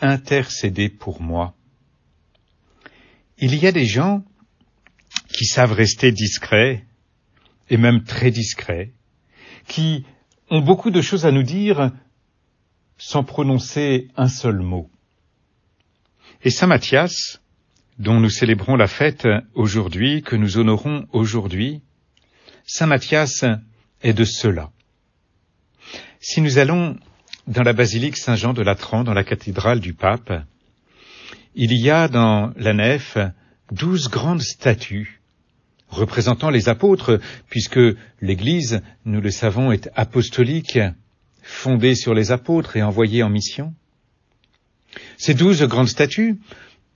intercéder pour moi. Il y a des gens qui savent rester discrets, et même très discrets, qui ont beaucoup de choses à nous dire sans prononcer un seul mot. Et Saint Mathias, dont nous célébrons la fête aujourd'hui, que nous honorons aujourd'hui, Saint Mathias est de ceux-là. Si nous allons dans la basilique Saint-Jean de Latran, dans la cathédrale du pape, il y a dans la nef douze grandes statues représentant les apôtres, puisque l'Église, nous le savons, est apostolique, fondée sur les apôtres et envoyée en mission. Ces douze grandes statues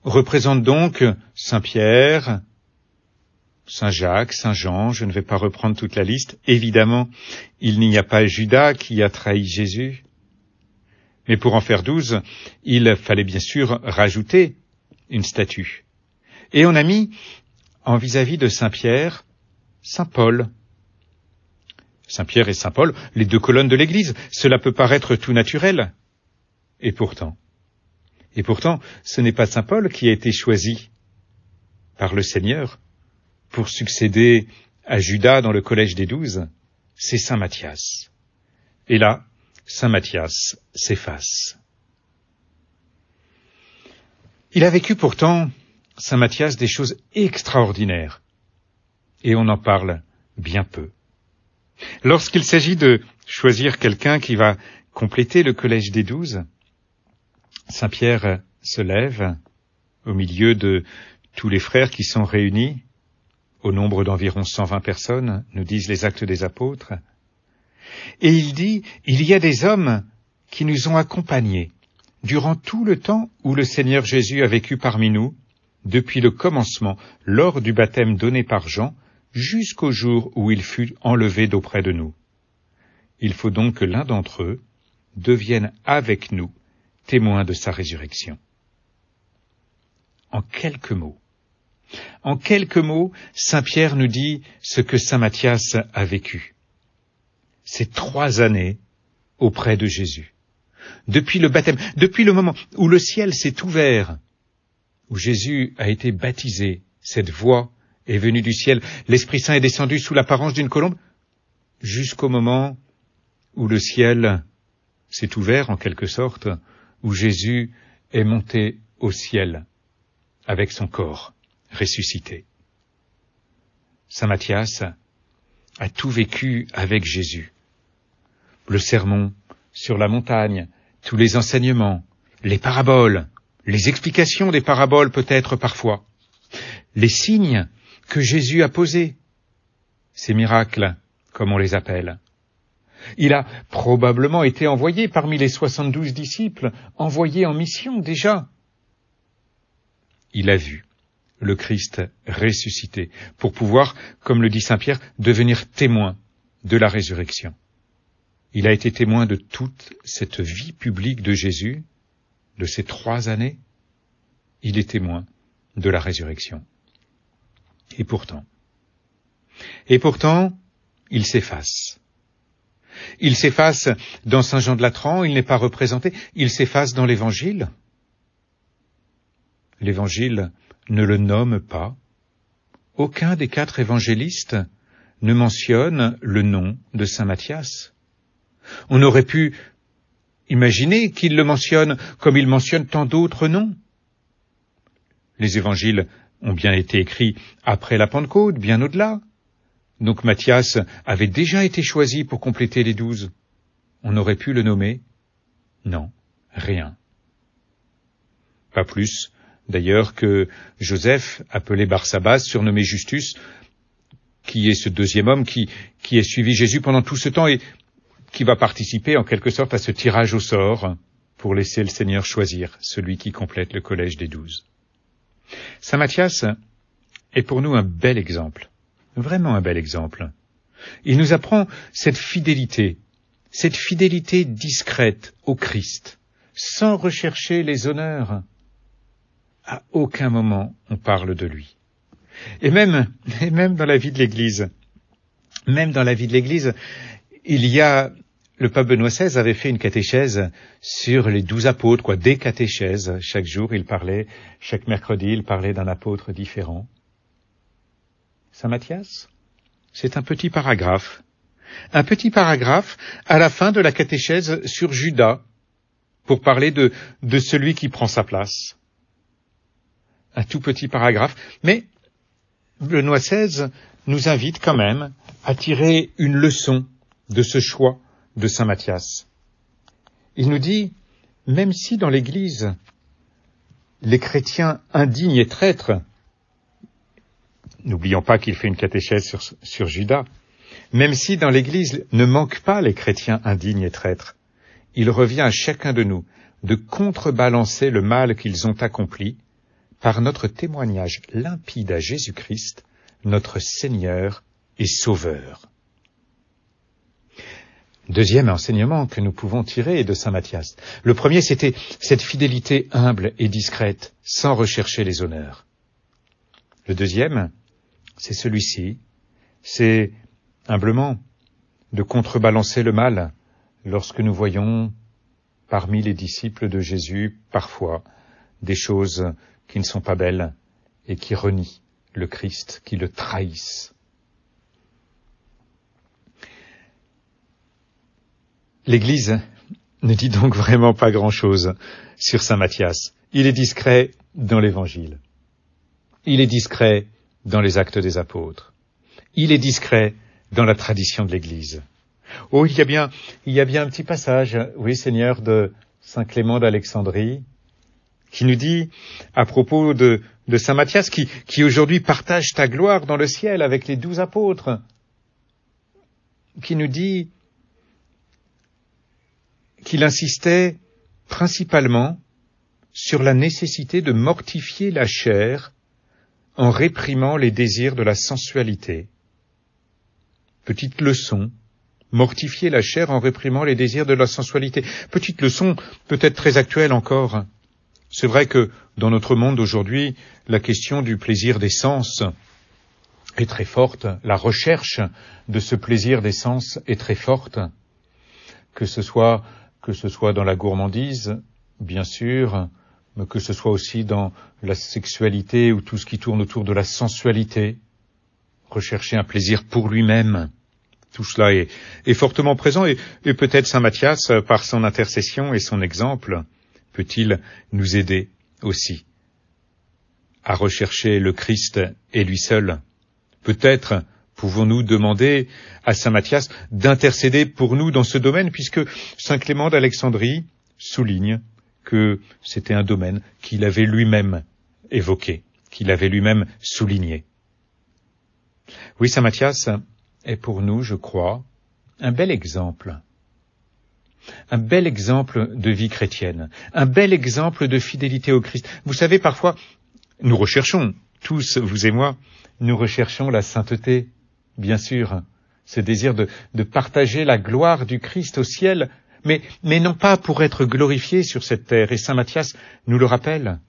représentent donc Saint Pierre, Saint Jacques, Saint Jean, je ne vais pas reprendre toute la liste. Évidemment, il n'y a pas Judas qui a trahi Jésus. Mais pour en faire douze, il fallait bien sûr rajouter une statue. Et on a mis en vis-à-vis de Saint Pierre, Saint Paul. Saint Pierre et Saint Paul, les deux colonnes de l'Église, cela peut paraître tout naturel. Et pourtant, et pourtant, ce n'est pas Saint Paul qui a été choisi par le Seigneur pour succéder à Judas dans le collège des douze, c'est Saint Matthias. Et là, Saint Mathias s'efface. Il a vécu pourtant, Saint Mathias, des choses extraordinaires, et on en parle bien peu. Lorsqu'il s'agit de choisir quelqu'un qui va compléter le collège des douze, Saint Pierre se lève au milieu de tous les frères qui sont réunis, au nombre d'environ 120 personnes, nous disent les actes des apôtres, et il dit, il y a des hommes qui nous ont accompagnés durant tout le temps où le Seigneur Jésus a vécu parmi nous, depuis le commencement, lors du baptême donné par Jean, jusqu'au jour où il fut enlevé d'auprès de nous. Il faut donc que l'un d'entre eux devienne avec nous témoin de sa résurrection. En quelques mots, en quelques mots, Saint Pierre nous dit ce que Saint Matthias a vécu ces trois années auprès de Jésus. Depuis le baptême, depuis le moment où le ciel s'est ouvert, où Jésus a été baptisé, cette voix est venue du ciel, l'Esprit Saint est descendu sous l'apparence d'une colombe, jusqu'au moment où le ciel s'est ouvert en quelque sorte, où Jésus est monté au ciel avec son corps ressuscité. Saint Matthias a tout vécu avec Jésus. Le sermon sur la montagne, tous les enseignements, les paraboles, les explications des paraboles peut-être parfois, les signes que Jésus a posés, ces miracles, comme on les appelle. Il a probablement été envoyé parmi les soixante-douze disciples, envoyé en mission déjà. Il a vu le Christ ressuscité, pour pouvoir, comme le dit Saint Pierre, devenir témoin de la résurrection. Il a été témoin de toute cette vie publique de Jésus, de ces trois années. Il est témoin de la résurrection. Et pourtant, et pourtant, il s'efface. Il s'efface dans Saint Jean de Latran, il n'est pas représenté, il s'efface dans l'Évangile. L'Évangile ne le nomme pas. Aucun des quatre évangélistes ne mentionne le nom de Saint Matthias. On aurait pu imaginer qu'il le mentionne comme il mentionne tant d'autres noms. Les évangiles ont bien été écrits après la Pentecôte, bien au-delà. Donc Matthias avait déjà été choisi pour compléter les douze. On aurait pu le nommer Non, rien. Pas plus D'ailleurs que Joseph, appelé Barsabas, surnommé Justus, qui est ce deuxième homme qui, qui suivi Jésus pendant tout ce temps et qui va participer en quelque sorte à ce tirage au sort pour laisser le Seigneur choisir celui qui complète le collège des douze. Saint Matthias est pour nous un bel exemple, vraiment un bel exemple. Il nous apprend cette fidélité, cette fidélité discrète au Christ, sans rechercher les honneurs, à aucun moment on parle de lui. Et même, et même dans la vie de l'Église, même dans la vie de l'Église, il y a le pape Benoît XVI avait fait une catéchèse sur les douze apôtres, quoi, des catéchèses. Chaque jour, il parlait, chaque mercredi, il parlait d'un apôtre différent. Saint Matthias, c'est un petit paragraphe. Un petit paragraphe à la fin de la catéchèse sur Judas, pour parler de, de celui qui prend sa place un tout petit paragraphe, mais Benoît XVI nous invite quand même à tirer une leçon de ce choix de Saint Matthias. Il nous dit, même si dans l'Église, les chrétiens indignes et traîtres, n'oublions pas qu'il fait une catéchèse sur, sur Judas, même si dans l'Église ne manquent pas les chrétiens indignes et traîtres, il revient à chacun de nous de contrebalancer le mal qu'ils ont accompli par notre témoignage limpide à Jésus-Christ, notre Seigneur et Sauveur. Deuxième enseignement que nous pouvons tirer de Saint Matthias. Le premier, c'était cette fidélité humble et discrète, sans rechercher les honneurs. Le deuxième, c'est celui-ci, c'est humblement de contrebalancer le mal lorsque nous voyons parmi les disciples de Jésus parfois des choses qui ne sont pas belles et qui renient le Christ, qui le trahissent. L'Église ne dit donc vraiment pas grand-chose sur Saint Matthias. Il est discret dans l'Évangile. Il est discret dans les actes des apôtres. Il est discret dans la tradition de l'Église. Oh, il y a bien, il y a bien un petit passage, oui Seigneur, de Saint Clément d'Alexandrie, qui nous dit à propos de, de Saint Matthias, qui, qui aujourd'hui partage ta gloire dans le ciel avec les douze apôtres, qui nous dit qu'il insistait principalement sur la nécessité de mortifier la chair en réprimant les désirs de la sensualité. Petite leçon, mortifier la chair en réprimant les désirs de la sensualité. Petite leçon peut-être très actuelle encore. Hein. C'est vrai que dans notre monde aujourd'hui, la question du plaisir des sens est très forte, la recherche de ce plaisir des sens est très forte, que ce soit que ce soit dans la gourmandise, bien sûr, mais que ce soit aussi dans la sexualité ou tout ce qui tourne autour de la sensualité, rechercher un plaisir pour lui-même. Tout cela est, fortement présent et, et peut-être Saint Matthias, par son intercession et son exemple, peut-il nous aider aussi à rechercher le Christ et lui seul Peut-être pouvons-nous demander à Saint Matthias d'intercéder pour nous dans ce domaine, puisque Saint Clément d'Alexandrie souligne que c'était un domaine qu'il avait lui-même évoqué, qu'il avait lui-même souligné. Oui, Saint Matthias est pour nous, je crois, un bel exemple un bel exemple de vie chrétienne, un bel exemple de fidélité au Christ. Vous savez, parfois, nous recherchons, tous, vous et moi, nous recherchons la sainteté, bien sûr, ce désir de, partager la gloire du Christ au ciel, mais, mais non pas pour être glorifié sur cette terre, et Saint Matthias nous le rappelle.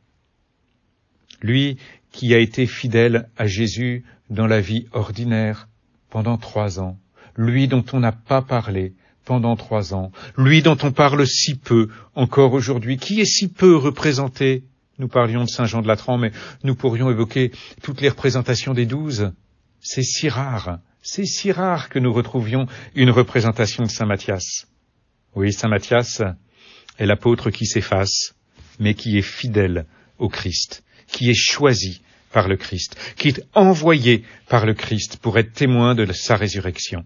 Lui qui a été fidèle à Jésus dans la vie ordinaire pendant trois ans, lui dont on n'a pas parlé, pendant trois ans, lui dont on parle si peu encore aujourd'hui, qui est si peu représenté. Nous parlions de Saint Jean de Latran, mais nous pourrions évoquer toutes les représentations des douze. C'est si rare, c'est si rare que nous retrouvions une représentation de Saint Matthias. Oui, Saint Matthias est l'apôtre qui s'efface, mais qui est fidèle au Christ, qui est choisi par le Christ, qui est envoyé par le Christ pour être témoin de sa résurrection.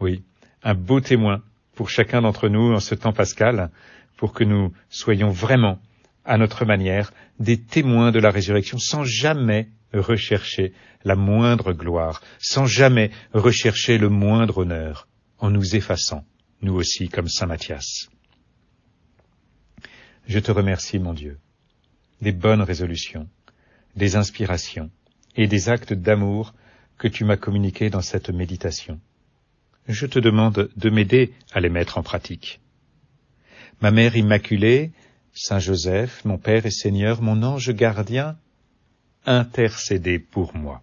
Oui, un beau témoin pour chacun d'entre nous en ce temps pascal, pour que nous soyons vraiment, à notre manière, des témoins de la résurrection sans jamais rechercher la moindre gloire, sans jamais rechercher le moindre honneur, en nous effaçant, nous aussi, comme Saint Matthias. Je te remercie, mon Dieu, des bonnes résolutions, des inspirations et des actes d'amour que tu m'as communiqués dans cette méditation je te demande de m'aider à les mettre en pratique. Ma Mère Immaculée, Saint Joseph, mon Père et Seigneur, mon ange gardien, intercédez pour moi.